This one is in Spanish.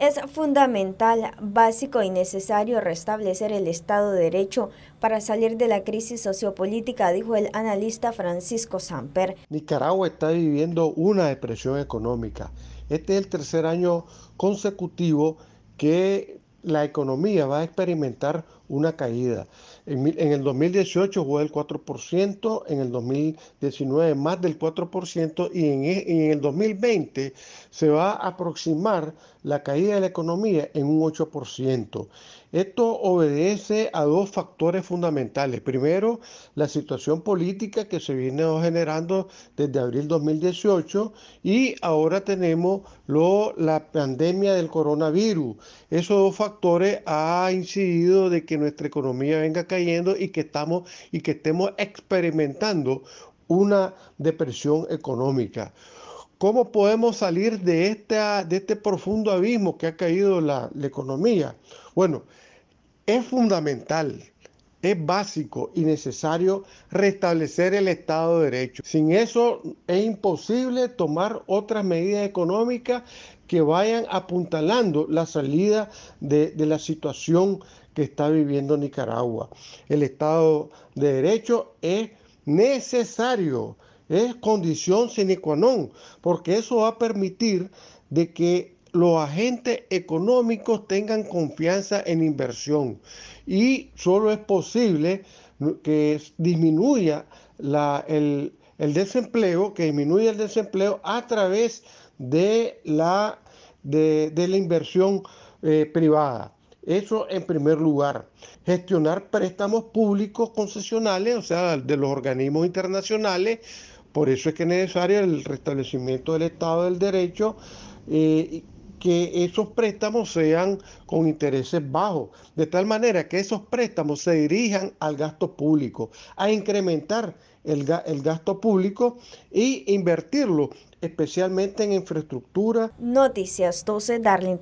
Es fundamental, básico y necesario restablecer el Estado de Derecho para salir de la crisis sociopolítica, dijo el analista Francisco Samper. Nicaragua está viviendo una depresión económica. Este es el tercer año consecutivo que la economía va a experimentar una caída. En, el 2018 fue del 4%, en el 2019 más del 4% e, y en, el 2020 se va a aproximar la caída de la economía en un 8%. Esto obedece a dos factores fundamentales. Primero, la situación política que se viene generando desde abril 2018 y ahora tenemos lo, la pandemia del coronavirus. Esos dos factores han incidido de que nuestra economía venga cayendo y que, estamos, y que estemos experimentando una depresión económica. ¿Cómo podemos salir de, esta, de este profundo abismo que ha caído la, la economía? Bueno, es fundamental es básico y necesario restablecer el Estado de Derecho. Sin eso es imposible tomar otras medidas económicas que vayan apuntalando la salida de, la situación que está viviendo Nicaragua. El Estado de Derecho es necesario, es condición sine qua non, porque eso va a permitir de que los agentes económicos tengan confianza en inversión y solo es posible que disminuya el, desempleo, que disminuya el desempleo a través de la, de, la inversión eh, privada. Eso en primer lugar. Gestionar préstamos públicos concesionales, o sea, de los organismos internacionales. Por eso es que es necesario el restablecimiento del Estado del Derecho eh, que esos préstamos sean con intereses bajos, de tal manera que esos préstamos se dirijan al gasto público, a incrementar el, gasto público e invertirlo especialmente en infraestructura. Noticias 12, Darlene